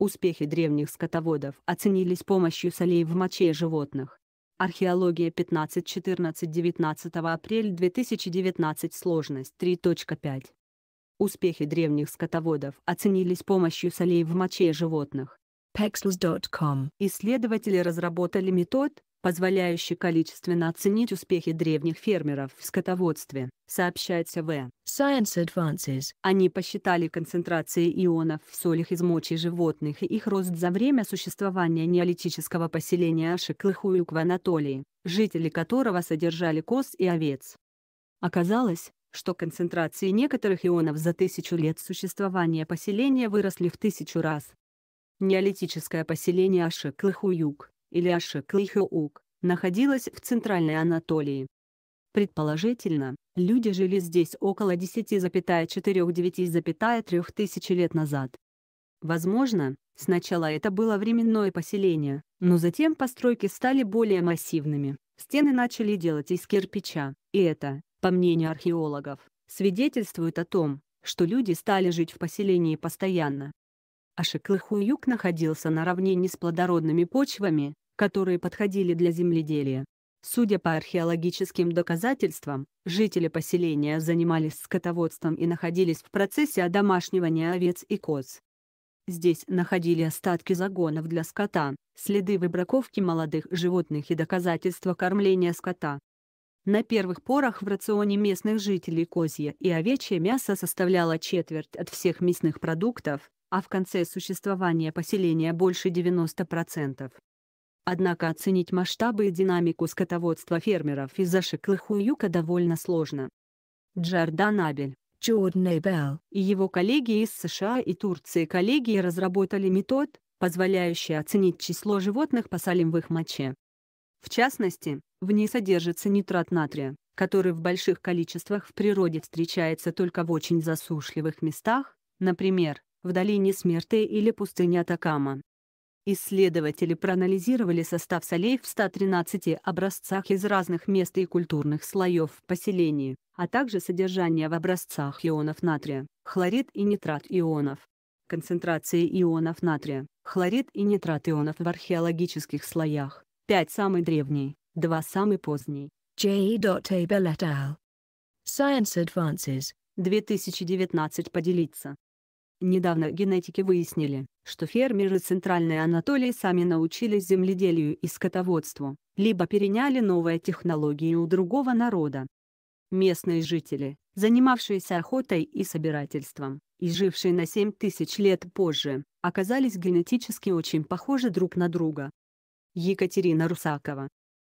Успехи древних скотоводов оценились помощью солей в моче животных. Археология 15-14-19 апреля 2019 сложность 3.5. Успехи древних скотоводов оценились помощью солей в моче животных. Pexels.com Исследователи разработали метод, позволяющий количественно оценить успехи древних фермеров в скотоводстве, сообщается в Science Advances. Они посчитали концентрации ионов в солях из мочи животных и их рост за время существования неолитического поселения Ашиклыхуюк в Анатолии, жители которого содержали коз и овец. Оказалось, что концентрации некоторых ионов за тысячу лет существования поселения выросли в тысячу раз. Неолитическое поселение Ашиклыхуюк Иляши Клихоук, находилась в Центральной Анатолии. Предположительно, люди жили здесь около 10,49-3 тысячи лет назад. Возможно, сначала это было временное поселение, но затем постройки стали более массивными, стены начали делать из кирпича, и это, по мнению археологов, свидетельствует о том, что люди стали жить в поселении постоянно а Шиклыхуюк находился на равнине с плодородными почвами, которые подходили для земледелия. Судя по археологическим доказательствам, жители поселения занимались скотоводством и находились в процессе одомашнивания овец и коз. Здесь находили остатки загонов для скота, следы выбраковки молодых животных и доказательства кормления скота. На первых порах в рационе местных жителей козье и овечье мясо составляло четверть от всех мясных продуктов, а в конце существования поселения больше 90%. Однако оценить масштабы и динамику скотоводства фермеров из-за Шеклыхуюка довольно сложно. Джордан Абель, Джордан Эбел и его коллеги из США и Турции коллеги разработали метод, позволяющий оценить число животных по солям в их моче. В частности, в ней содержится нитрат натрия, который в больших количествах в природе встречается только в очень засушливых местах, например, в долине смерти или пустыне Атакама. Исследователи проанализировали состав солей в 113 образцах из разных мест и культурных слоев поселения, а также содержание в образцах ионов натрия, хлорид и нитрат ионов. Концентрации ионов натрия, хлорид и нитрат ионов в археологических слоях. 5 самый древний, 2 самый поздний. J. A. Science Advances. 2019 поделиться. Недавно генетики выяснили, что фермеры Центральной Анатолии сами научились земледелию и скотоводству, либо переняли новые технологии у другого народа. Местные жители, занимавшиеся охотой и собирательством, и жившие на 7 тысяч лет позже, оказались генетически очень похожи друг на друга. Екатерина Русакова,